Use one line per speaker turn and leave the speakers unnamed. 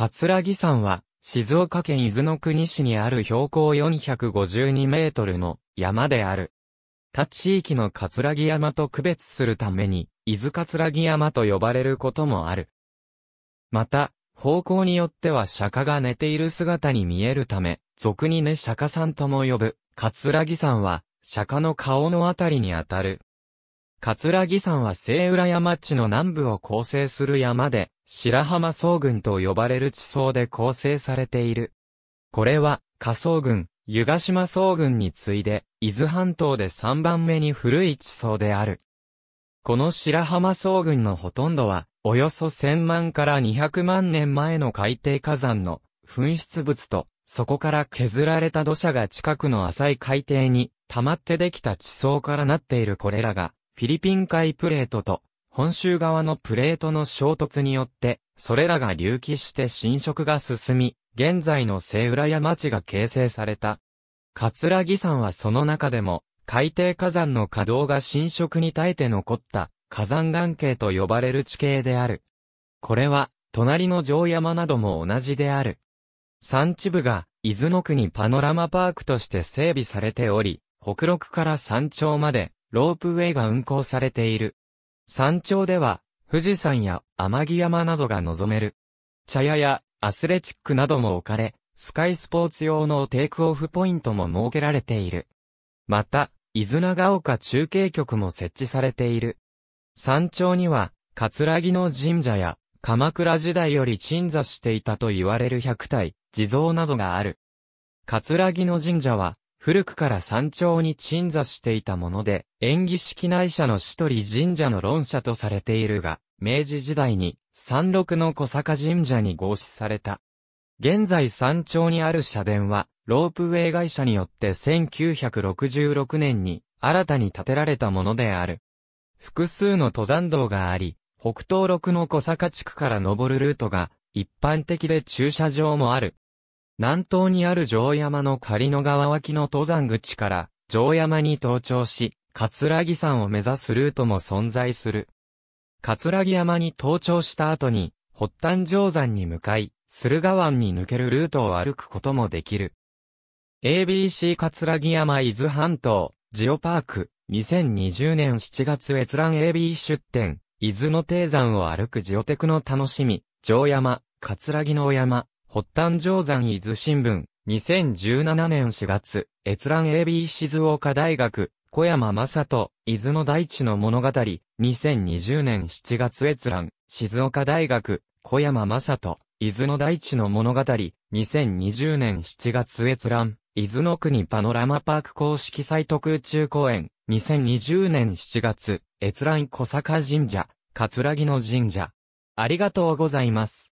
桂木山は、静岡県伊豆の国市にある標高452メートルの山である。他地域の桂木山と区別するために、伊豆桂木山と呼ばれることもある。また、方向によっては釈迦が寝ている姿に見えるため、俗にね釈迦さんとも呼ぶ、桂木山は、釈迦の顔のあたりにあたる。桂木山は聖浦山地の南部を構成する山で、白浜総群と呼ばれる地層で構成されている。これは、下層群、湯ヶ島総群に次いで、伊豆半島で3番目に古い地層である。この白浜総群のほとんどは、およそ1000万から200万年前の海底火山の噴出物と、そこから削られた土砂が近くの浅い海底に溜まってできた地層からなっているこれらが、フィリピン海プレートと本州側のプレートの衝突によって、それらが隆起して侵食が進み、現在の西浦山地が形成された。桂木山はその中でも、海底火山の稼働が侵食に耐えて残った火山岩系と呼ばれる地形である。これは、隣の城山なども同じである。山地部が、伊豆の国パノラマパークとして整備されており、北陸から山頂まで、ロープウェイが運行されている。山頂では、富士山や天城山などが望める。茶屋やアスレチックなども置かれ、スカイスポーツ用のテイクオフポイントも設けられている。また、伊豆長岡中継局も設置されている。山頂には、葛城の神社や、鎌倉時代より鎮座していたと言われる百体、地蔵などがある。葛城の神社は、古くから山頂に鎮座していたもので、縁起式内社の一人神社の論者とされているが、明治時代に山麓の小坂神社に合祀された。現在山頂にある社殿は、ロープウェイ会社によって1966年に新たに建てられたものである。複数の登山道があり、北東6の小坂地区から登るルートが一般的で駐車場もある。南東にある城山の仮の川脇の登山口から城山に登頂し、葛城山を目指すルートも存在する。葛城山に登頂した後に、北端定山に向かい、駿河湾に抜けるルートを歩くこともできる。ABC 葛城山伊豆半島、ジオパーク、2020年7月閲覧 AB 出展、伊豆の低山を歩くジオテクの楽しみ、城山、葛城の山、発端定山伊豆新聞、2017年4月、閲覧 AB 静岡大学、小山正人、伊豆の大地の物語、2020年7月閲覧、静岡大学、小山正人、伊豆の大地の物語、2020年7月閲覧、伊豆の国パノラマパーク公式サイト空中公園、2020年7月、閲覧小坂神社、葛城の神社。ありがとうございます。